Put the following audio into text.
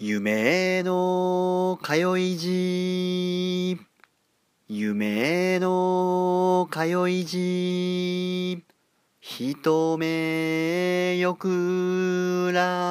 夢の通い路夢の通い路一目よくら